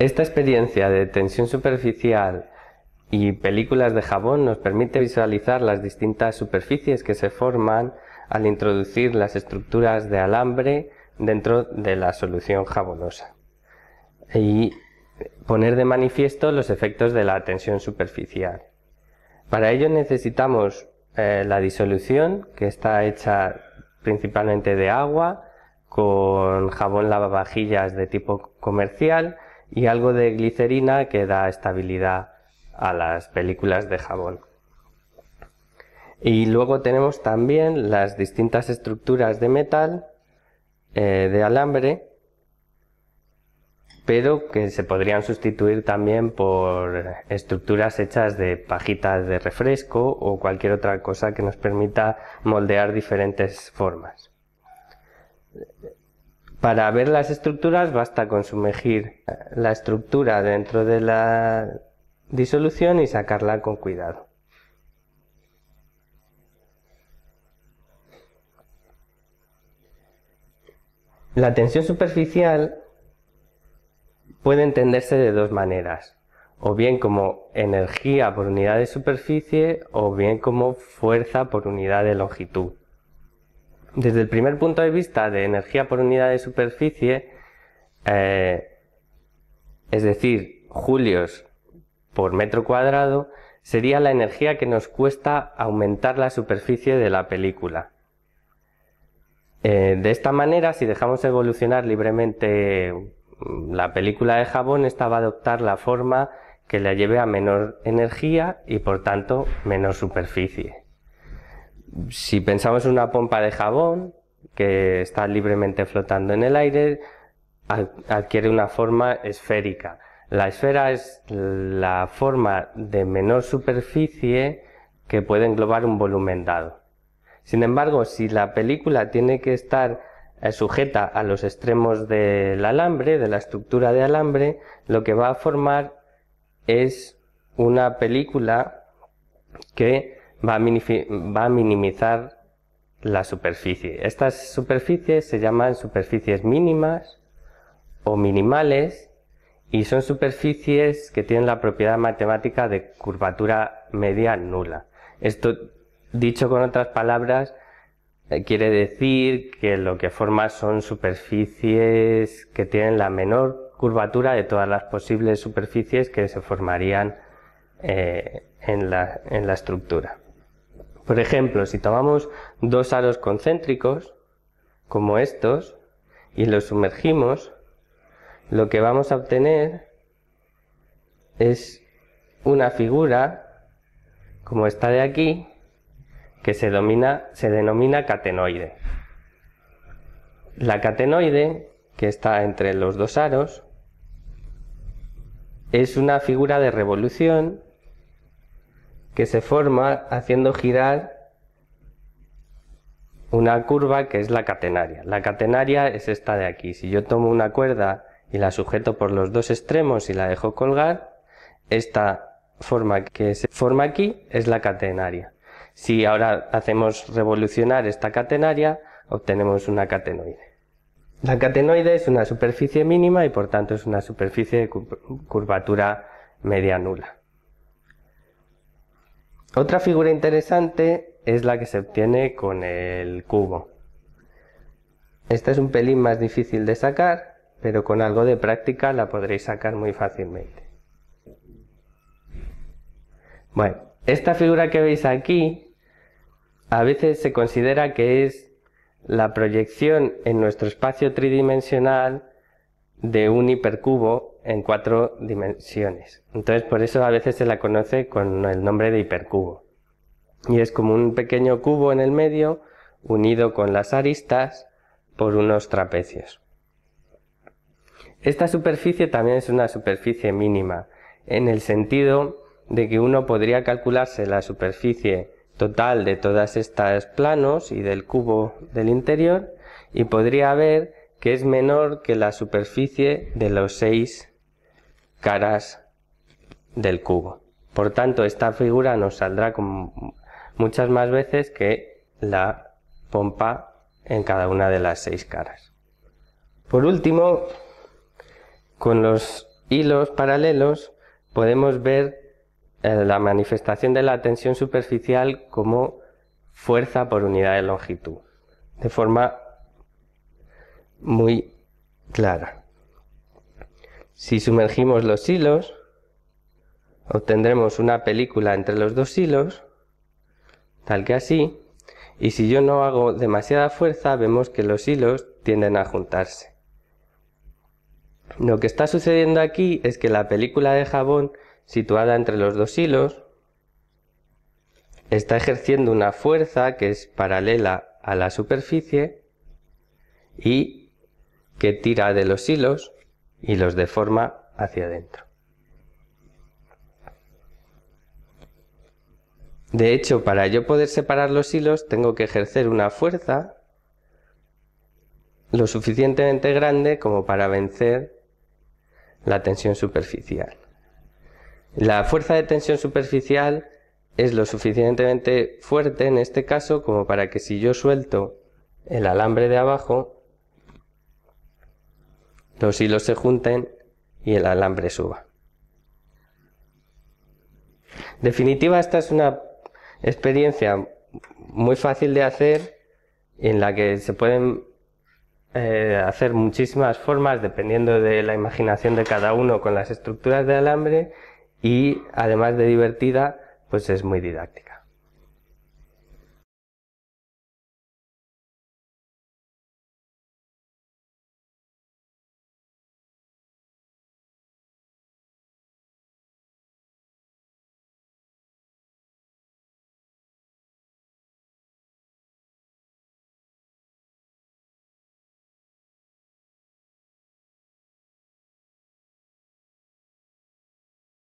Esta experiencia de tensión superficial y películas de jabón nos permite visualizar las distintas superficies que se forman al introducir las estructuras de alambre dentro de la solución jabonosa y poner de manifiesto los efectos de la tensión superficial. Para ello necesitamos eh, la disolución que está hecha principalmente de agua con jabón lavavajillas de tipo comercial y algo de glicerina que da estabilidad a las películas de jabón. Y luego tenemos también las distintas estructuras de metal, eh, de alambre, pero que se podrían sustituir también por estructuras hechas de pajitas de refresco o cualquier otra cosa que nos permita moldear diferentes formas. Para ver las estructuras basta con sumergir eh, la estructura dentro de la disolución y sacarla con cuidado. La tensión superficial puede entenderse de dos maneras, o bien como energía por unidad de superficie o bien como fuerza por unidad de longitud desde el primer punto de vista de energía por unidad de superficie, eh, es decir, julios por metro cuadrado, sería la energía que nos cuesta aumentar la superficie de la película. Eh, de esta manera, si dejamos evolucionar libremente mm, la película de jabón, esta va a adoptar la forma que la lleve a menor energía y por tanto menor superficie si pensamos en una pompa de jabón que está libremente flotando en el aire, adquiere una forma esférica. La esfera es la forma de menor superficie que puede englobar un volumen dado. Sin embargo, si la película tiene que estar eh, sujeta a los extremos del alambre, de la estructura de alambre, lo que va a formar es una película que va a, minimizar la superficie. Estas superficies se llaman superficies mínimas o minimales y son superficies que tienen la propiedad matemática de curvatura media nula. Esto, dicho con otras palabras, eh, quiere decir que lo que forma son superficies que tienen la menor curvatura de todas las posibles superficies que se formarían eh, en la estructura. Por ejemplo, si tomamos dos aros concéntricos, como estos, y los sumergimos, lo que vamos a obtener es una figura, como esta de aquí, que se, denomina catenoide. La catenoide, que está entre los dos aros, es una figura de revolución que se forma haciendo girar una curva que es la catenaria. La catenaria es esta de aquí. Si yo tomo una cuerda y la sujeto por los dos extremos y la dejo colgar, esta forma que se forma aquí es la catenaria. Si ahora hacemos revolucionar esta catenaria, obtenemos una catenoide. La catenoide es una superficie mínima y por tanto es una superficie de curvatura media nula. Otra figura interesante es la que se obtiene con el cubo. Esta es un pelín más difícil de sacar, pero con algo de práctica la podréis sacar muy fácilmente. Bueno, esta figura que veis aquí a veces se considera que es la proyección en nuestro espacio tridimensional de un hipercubo en cuatro dimensiones. Entonces, por eso a veces se la conoce con el nombre de hipercubo. Y es como un pequeño cubo en el medio, unido con las aristas por unos trapecios. Esta superficie también es una superficie mínima, en el sentido de que uno podría calcularse la superficie total de todas estas planos y del cubo del interior y podría ver que es menor que la superficie de los seis caras del cubo. Por tanto, esta figura nos saldrá con muchas más veces que la pompa en cada una de las seis caras. Por último, con los hilos paralelos podemos ver eh, la manifestación de la tensión superficial como fuerza por unidad de longitud, de forma muy clara. Si sumergimos los hilos, obtendremos una película entre los dos hilos, tal que así, y si yo no hago demasiada fuerza vemos que los hilos tienden a juntarse. Lo que está sucediendo aquí es que la película de jabón situada entre los dos hilos está ejerciendo una fuerza que es paralela a la superficie y que tira de los hilos y los deforma hacia adentro. De hecho, para yo poder separar los hilos tengo que ejercer una fuerza lo suficientemente grande como para vencer la tensión superficial. La fuerza de tensión superficial es lo suficientemente fuerte en este caso como para que si yo suelto el alambre de abajo los hilos se junten y el alambre suba. definitiva, esta es una experiencia muy fácil de hacer en la que se pueden eh, hacer muchísimas formas dependiendo de la imaginación de cada uno con las estructuras de alambre y además de divertida, pues es muy didáctica.